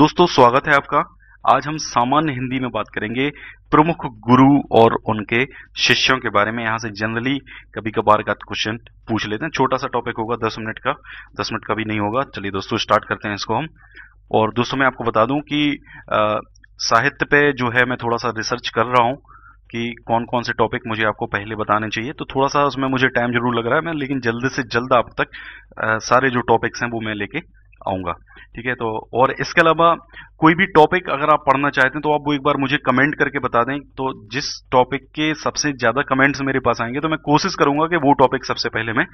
दोस्तों स्वागत है आपका आज हम सामान्य हिंदी में बात करेंगे प्रमुख गुरु और उनके शिष्यों के बारे में यहाँ से जनरली कभी कभार का क्वेश्चन पूछ लेते हैं छोटा सा टॉपिक होगा दस मिनट का दस मिनट का भी नहीं होगा चलिए दोस्तों स्टार्ट करते हैं इसको हम और दोस्तों मैं आपको बता दूं कि साहित्य पे जो है मैं थोड़ा सा रिसर्च कर रहा हूँ कि कौन कौन से टॉपिक मुझे आपको पहले बताने चाहिए तो थोड़ा सा उसमें मुझे टाइम जरूर लग रहा है मैं लेकिन जल्द से जल्द आप तक आ, सारे जो टॉपिक्स हैं वो मैं लेके आऊँगा ठीक है तो और इसके अलावा कोई भी टॉपिक अगर आप पढ़ना चाहते हैं तो आप वो एक बार मुझे कमेंट करके बता दें तो जिस टॉपिक के सबसे ज़्यादा कमेंट्स मेरे पास आएंगे तो मैं कोशिश करूंगा कि वो टॉपिक सबसे पहले मैं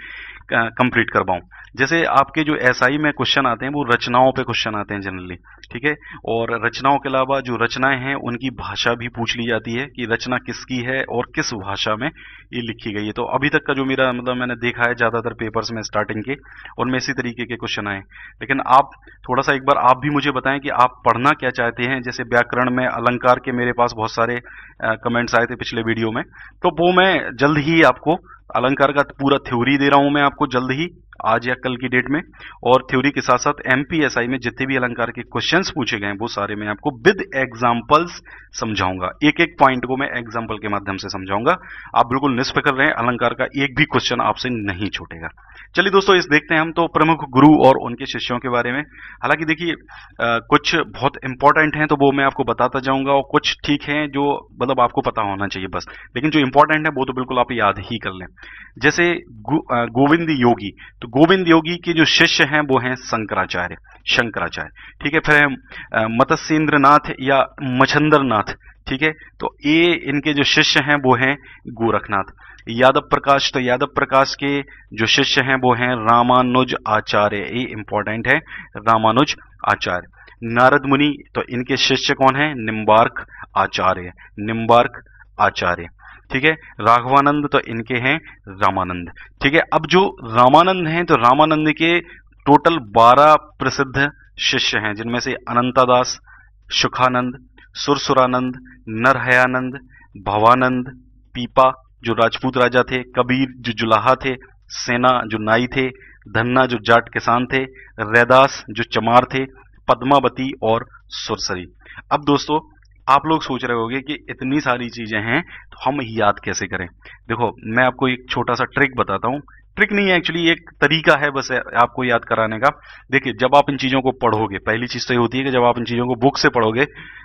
कंप्लीट कर पाऊँ जैसे आपके जो एसआई SI में क्वेश्चन आते हैं वो रचनाओं पे क्वेश्चन आते हैं जनरली ठीक है और रचनाओं के अलावा जो रचनाएं हैं उनकी भाषा भी पूछ ली जाती है कि रचना किसकी है और किस भाषा में ये लिखी गई है तो अभी तक का जो मेरा मतलब मैंने देखा है ज़्यादातर पेपर्स में स्टार्टिंग के उनमें इसी तरीके के क्वेश्चन आए लेकिन आप थोड़ा सा एक बार आप भी मुझे बताएं कि आप पढ़ना क्या चाहते हैं जैसे व्याकरण में अलंकार के मेरे पास बहुत सारे कमेंट्स आए थे पिछले वीडियो में तो वो मैं जल्द ही आपको अलंकार का पूरा थ्योरी दे रहा हूं मैं आपको जल्द ही आज या कल की डेट में और थ्योरी के साथ साथ एमपीएसआई में जितने भी अलंकार के क्वेश्चंस पूछे गए हैं वो सारे मैं आपको विद एग्जांपल्स समझाऊंगा एक एक पॉइंट को मैं एग्जांपल के माध्यम से समझाऊंगा आप बिल्कुल निष्फिक्र रहे अलंकार का एक भी क्वेश्चन आपसे नहीं छूटेगा चलिए दोस्तों इस देखते हैं हम तो प्रमुख गुरु और उनके शिष्यों के बारे में हालांकि देखिए कुछ बहुत इंपॉर्टेंट हैं तो वो मैं आपको बताता जाऊंगा और कुछ ठीक हैं जो मतलब आपको पता होना चाहिए बस लेकिन जो इंपॉर्टेंट है वो तो बिल्कुल आप याद ही कर लें जैसे गो, गोविंद योगी तो गोविंद योगी के जो शिष्य हैं वो हैं शंकराचार्य शंकराचार्य ठीक है फिर है मत्स्येंद्र नाथ या मछंदर नाथ ठीक है तो ये इनके जो शिष्य हैं वो हैं गोरखनाथ यादव प्रकाश तो यादव प्रकाश के जो शिष्य हैं वो हैं रामानुज आचार्य ये इंपॉर्टेंट है रामानुज आचार्य नारद मुनि तो इनके शिष्य कौन है निम्बार्क आचार्य निम्बार्क आचार्य ठीक है राघवानंद तो इनके हैं रामानंद ठीक है अब जो रामानंद हैं तो रामानंद के टोटल 12 प्रसिद्ध शिष्य हैं जिनमें से अनंतादास सुखानंद सुरसुरानंद नरहयानंद भवानंद पीपा जो राजपूत राजा थे कबीर जो जुलाहा थे सेना जो नाई थे धन्ना जो जाट किसान थे रैदास जो चमार थे पद्मावती और सुरसरी अब दोस्तों आप लोग सोच रहे होंगे कि इतनी सारी चीज़ें हैं तो हम याद कैसे करें देखो मैं आपको एक छोटा सा ट्रिक बताता हूं ट्रिक नहीं है एक्चुअली एक तरीका है बस आपको याद कराने का देखिए जब आप इन चीज़ों को पढ़ोगे पहली चीज़ तो ये होती है कि जब आप इन चीज़ों को बुक से पढ़ोगे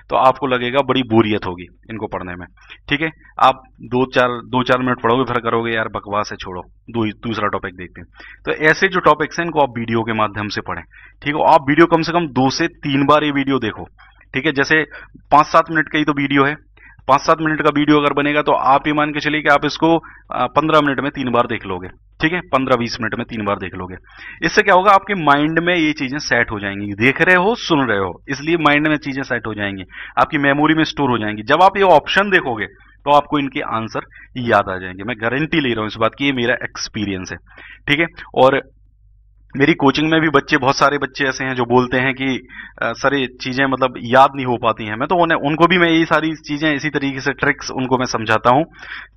तो आपको लगेगा बड़ी बोरियत होगी इनको पढ़ने में ठीक है आप दो चार दो चार मिनट पढ़ोगे फिर करोगे यार बकवास है छोड़ो दूसरा टॉपिक देखते हैं तो ऐसे जो टॉपिक्स हैं इनको आप वीडियो के माध्यम से पढ़ें ठीक है आप वीडियो कम से कम दो से तीन बार ये वीडियो देखो ठीक है जैसे पांच सात मिनट का ही तो वीडियो है पांच सात मिनट का वीडियो अगर बनेगा तो आप ये मान के चलिए कि आप इसको पंद्रह मिनट में तीन बार देख लोगे ठीक है पंद्रह बीस मिनट में तीन बार देख लोगे इससे क्या होगा आपके माइंड में ये चीजें सेट हो जाएंगी देख रहे हो सुन रहे हो इसलिए माइंड में चीजें सेट हो जाएंगी आपकी मेमोरी में स्टोर हो जाएंगी जब आप ये ऑप्शन देखोगे तो आपको इनके आंसर याद आ जाएंगे मैं गारंटी ले रहा हूं इस बात की ये मेरा एक्सपीरियंस है ठीक है और मेरी कोचिंग में भी बच्चे बहुत सारे बच्चे ऐसे हैं जो बोलते हैं कि सर ये चीज़ें मतलब याद नहीं हो पाती हैं मैं तो उन्हें उनको भी मैं ये सारी चीज़ें इसी तरीके से ट्रिक्स उनको मैं समझाता हूँ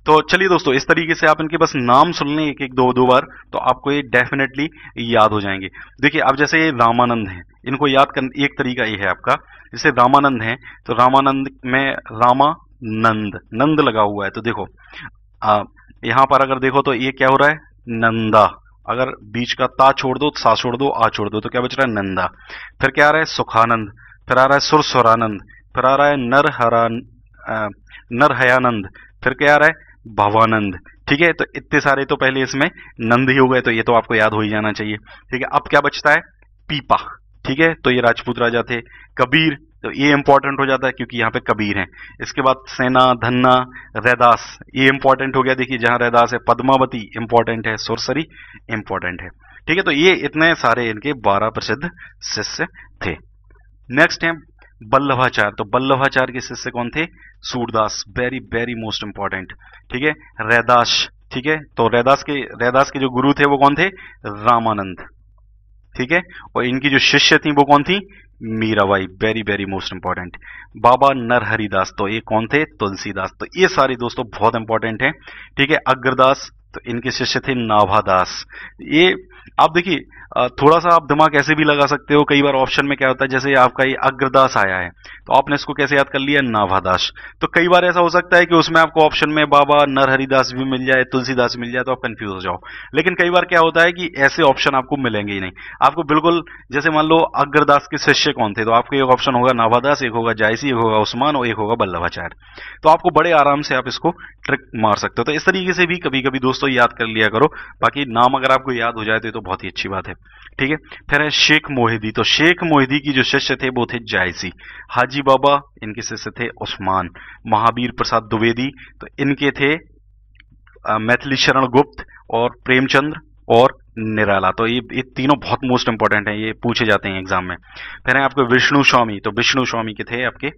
तो चलिए दोस्तों इस तरीके से आप इनके बस नाम सुन लें एक एक दो दो बार तो आपको ये डेफिनेटली याद हो जाएंगे देखिए आप जैसे रामानंद हैं इनको याद कर एक तरीका ये है आपका जैसे रामानंद है तो रामानंद में रामा नंद नंद लगा हुआ है तो देखो यहाँ पर अगर देखो तो ये क्या हो रहा है नंदा अगर बीच का ता छोड़ दो सा छोड़ दो आ छोड़ दो तो क्या बच रहा है नंदा फिर क्या आ रहा है सुखानंद फिर आ रहा है सुरसुरानंद फिर आ रहा है नर हरा नरहयानंद फिर क्या आ रहा है भवानंद ठीक है तो इतने सारे तो पहले इसमें नंद ही हो गए तो ये तो आपको याद हो ही जाना चाहिए ठीक है अब क्या बचता है पीपा ठीक है तो ये राजपूत राजा थे कबीर तो ये इंपॉर्टेंट हो जाता है क्योंकि यहाँ पे कबीर हैं इसके बाद सेना धन्ना रैदास ये इंपॉर्टेंट हो गया देखिए जहां रैदास है पद्मावती इंपॉर्टेंट है सोरसरी इंपॉर्टेंट है ठीक है तो ये इतने सारे इनके बारह प्रसिद्ध शिष्य थे नेक्स्ट है बल्लभाचार्य तो बल्लभाचार्य के शिष्य कौन थे Surdas very very most important ठीक है रैदास ठीक है तो रैदास के रैदास के जो गुरु थे वो कौन थे रामानंद ठीक है और इनकी जो शिष्य थी वो कौन थी Mirabai very very most important Baba Narharidas तो ये कौन थे तुलसीदास तो ये सारे दोस्तों बहुत इंपॉर्टेंट हैं ठीक है अग्रदास तो इनके शिष्य थे नाभादास ये आप देखिए थोड़ा सा आप दिमाग ऐसे भी लगा सकते हो कई बार ऑप्शन में क्या होता है जैसे आपका ये अग्रदास आया है तो आपने इसको कैसे याद कर लिया नाभादास तो कई बार ऐसा हो सकता है कि उसमें आपको ऑप्शन में बाबा नरहरिदास भी मिल जाए तुलसीदास मिल जाए तो आप कंफ्यूज हो जाओ लेकिन कई बार क्या होता है कि ऐसे ऑप्शन आपको मिलेंगे ही नहीं आपको बिल्कुल जैसे मान लो अग्रदास के शिष्य कौन थे तो आपको एक ऑप्शन होगा नाभादास एक होगा जायसी एक होगा उस्मान और एक होगा बल्लभाचार्य तो आपको बड़े आराम से आप इसको ट्रिक मार सकते हो तो इस तरीके से भी कभी कभी दोस्तों याद कर लिया करो बाकी नाम अगर आपको याद हो जाए तो ये तो बहुत ही अच्छी बात है ठीक है फिर है शेख मोहिदी तो शेख मोहिदी की जो शिष्य थे वो थे जायसी हाजी बाबा इनके शिष्य थे उस्मान महावीर प्रसाद द्विवेदी तो इनके थे मैथिली शरण गुप्त और प्रेमचंद्र और निराला तो ये ये तीनों बहुत मोस्ट इंपॉर्टेंट हैं ये पूछे जाते हैं एग्जाम में फिर है आपके विष्णु स्वामी तो विष्णु स्वामी के थे आपके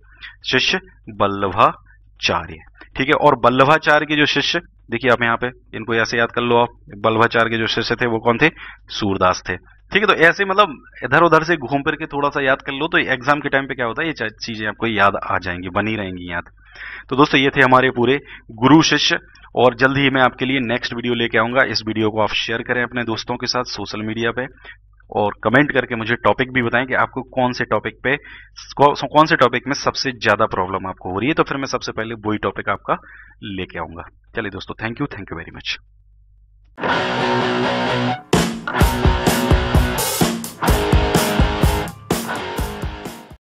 शिष्य बल्लभाचार्य ठीक है और बल्लभाचार्य के जो शिष्य देखिए आप यहाँ पे इनको ऐसे याद कर लो आप बल्भाचार के जो शिष्य थे वो कौन थे सूरदास थे ठीक है तो ऐसे मतलब इधर उधर से घूम फिर के थोड़ा सा याद कर लो तो एग्जाम के टाइम पे क्या होता है ये चीजें आपको याद आ जाएंगी बनी रहेंगी याद तो दोस्तों ये थे हमारे पूरे गुरु शिष्य और जल्द ही मैं आपके लिए नेक्स्ट वीडियो लेके आऊंगा इस वीडियो को आप शेयर करें अपने दोस्तों के साथ सोशल मीडिया पे और कमेंट करके मुझे टॉपिक भी बताएं कि आपको कौन से टॉपिक पे कौन से टॉपिक में सबसे ज़्यादा प्रॉब्लम आपको हो रही है तो फिर मैं सबसे पहले वही टॉपिक आपका लेके आऊंगा चलिए दोस्तों thank you thank you very much